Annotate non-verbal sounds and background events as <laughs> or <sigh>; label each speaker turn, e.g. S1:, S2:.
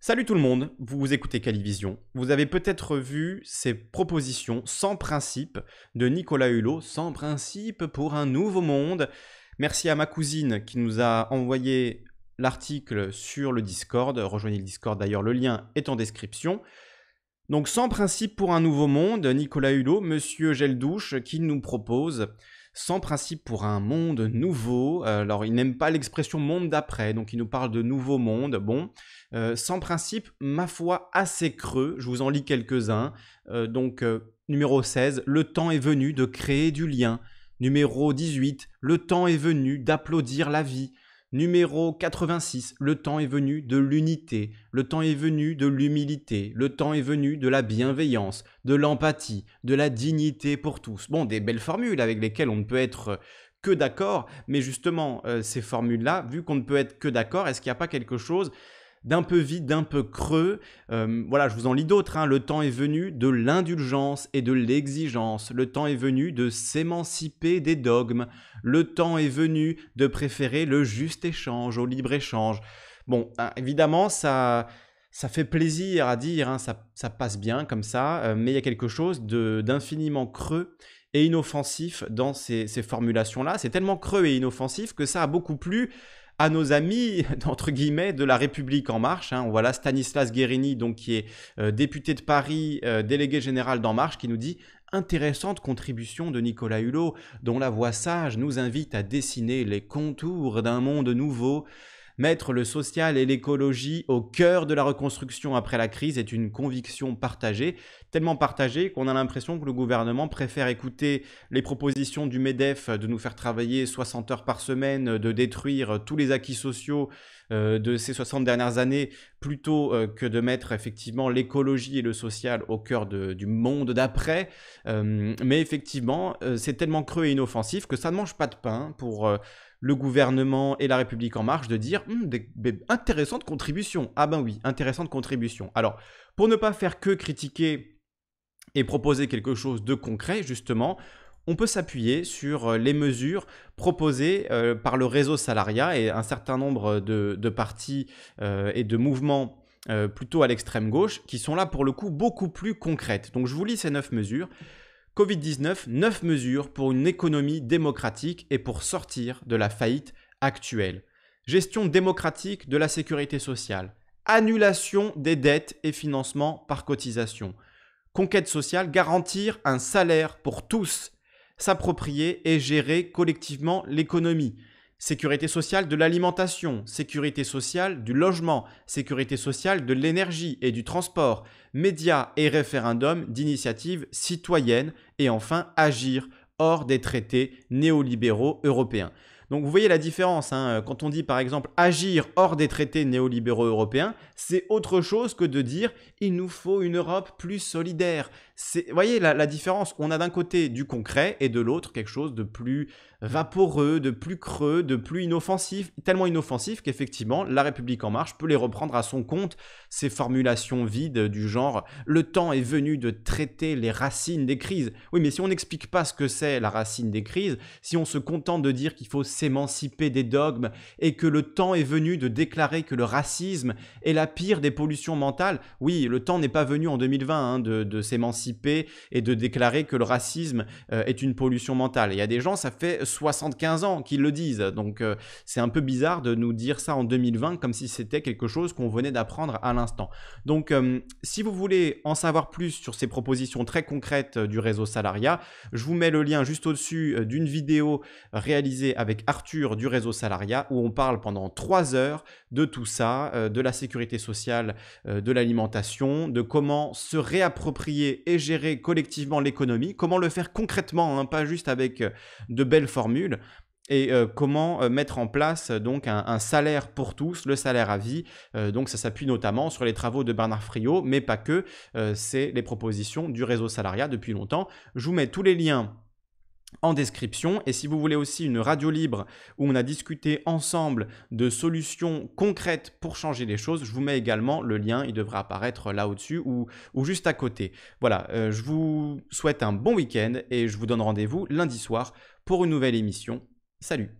S1: Salut tout le monde, vous écoutez Calivision. Vous avez peut-être vu ces propositions sans principe de Nicolas Hulot, sans principe pour un nouveau monde. Merci à ma cousine qui nous a envoyé l'article sur le Discord. Rejoignez le Discord d'ailleurs, le lien est en description. Donc sans principe pour un nouveau monde, Nicolas Hulot, monsieur Geldouche, qui nous propose sans principe pour un monde nouveau. Euh, alors, il n'aime pas l'expression monde d'après, donc il nous parle de nouveau monde. Bon, euh, sans principe, ma foi, assez creux. Je vous en lis quelques-uns. Euh, donc, numéro 16, le temps est venu de créer du lien. Numéro 18, le temps est venu d'applaudir la vie. Numéro 86, le temps est venu de l'unité, le temps est venu de l'humilité, le temps est venu de la bienveillance, de l'empathie, de la dignité pour tous. Bon, des belles formules avec lesquelles on ne peut être euh, que d'accord, mais justement, euh, ces formules-là, vu qu'on ne peut être que d'accord, est-ce qu'il n'y a pas quelque chose d'un peu vide, d'un peu creux. Euh, voilà, je vous en lis d'autres. Hein. Le temps est venu de l'indulgence et de l'exigence. Le temps est venu de s'émanciper des dogmes. Le temps est venu de préférer le juste échange au libre échange. Bon, hein, évidemment, ça, ça fait plaisir à dire, hein. ça, passe bien comme ça, euh, mais il y a quelque chose d'infiniment creux et inoffensif dans ces formulations-là. C'est tellement creux et inoffensif que ça a beaucoup plu à nos amis, <laughs> entre guillemets, de la République En Marche. Hein. On voit Stanislas Guérini, donc, qui est euh, député de Paris, euh, délégué général d'En Marche, qui nous dit intéressante contribution de Nicolas Hulot, dont la voix sage nous invite à dessiner les contours d'un monde nouveau Mettre le social et l'écologie au cœur de la reconstruction après la crise est une conviction partagée, tellement partagée qu'on a l'impression que le gouvernement préfère écouter les propositions du MEDEF de nous faire travailler 60 heures par semaine, de détruire tous les acquis sociaux euh, de ces 60 dernières années, plutôt euh, que de mettre effectivement l'écologie et le social au cœur du monde d'après. Euh, mais effectivement, c'est tellement creux et inoffensif que ça ne mange pas de pain pour le gouvernement et la République en marche de dire intéressante hum, des intéressantes contributions. Ah ben oui, intéressante contribution. Alors, pour ne pas faire que critiquer et proposer quelque chose de concret, justement, on peut s'appuyer sur euh, les mesures proposées euh, par le réseau salariat et un certain nombre de, de partis euh, et de mouvements plutôt à l'extrême gauche qui sont là pour le coup beaucoup plus concrètes. Donc je vous lis ces neuf mesures. Covid-19, neuf mesures pour une économie démocratique et pour sortir de la faillite actuelle. Gestion démocratique de la sécurité sociale. Annulation des dettes et financement par cotisation. Conquête sociale, garantir un salaire pour tous s'approprier et gérer collectivement l'économie. Sécurité sociale de l'alimentation, sécurité sociale du logement, sécurité sociale de l'énergie et du transport, médias et référendums d'initiatives citoyennes et enfin agir hors des traités néolibéraux européens. Donc vous voyez la différence, hein. quand on dit par exemple agir hors des traités néolibéraux européens, c'est autre chose que de dire il nous faut une Europe plus solidaire. Vous voyez la, la différence, on a d'un côté du concret et de l'autre quelque chose de plus vaporeux, de plus creux, de plus inoffensif, tellement inoffensif qu'effectivement La République en marche peut les reprendre à son compte, ces formulations vides du genre le temps est venu de traiter les racines des crises. Oui mais si on n'explique pas ce que c'est la racine des crises, si on se contente de dire qu'il faut s'émanciper des dogmes et que le temps est venu de déclarer que le racisme est la pire des pollutions mentales. Oui, le temps n'est pas venu en 2020 hein, de, s'émanciper et de déclarer que le racisme euh, est une pollution mentale. Il y a des gens, ça fait 75 ans qu'ils le disent. Donc euh, c'est un peu bizarre de nous dire ça en 2020 comme si c'était quelque chose qu'on venait d'apprendre à l'instant. Donc euh, si vous voulez en savoir plus sur ces propositions très concrètes du réseau salariat, je vous mets le lien juste au-dessus d'une vidéo réalisée avec Arthur du réseau salariat, où on parle pendant trois heures de tout ça, euh, de la sécurité sociale, euh, de l'alimentation, de comment se réapproprier et gérer collectivement l'économie, comment le faire concrètement, hein, pas juste avec euh, de belles formules, et comment mettre en place donc un, salaire pour tous, le salaire à vie. donc ça s'appuie notamment sur les travaux de Bernard Friot, mais pas que, c'est les propositions du réseau salariat depuis longtemps. Je vous mets tous les liens en description. Et si vous voulez aussi une radio libre où on a discuté ensemble de solutions concrètes pour changer les choses, je vous mets également le lien, il devrait apparaître là au-dessus ou, juste à côté. Voilà, euh, je vous souhaite un bon week-end et je vous donne rendez-vous lundi soir pour une nouvelle émission. Salut